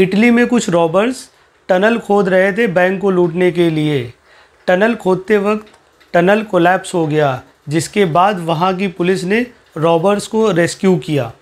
Italy में कुछ robbers tunnel खोद रहे थे बैंक को लूटने के लिए टनल खोदते वक्त टनल कोलैप्स हो गया जिसके बाद वहाँ की पुलिस ने रॉबर्स को रेस्क्यू किया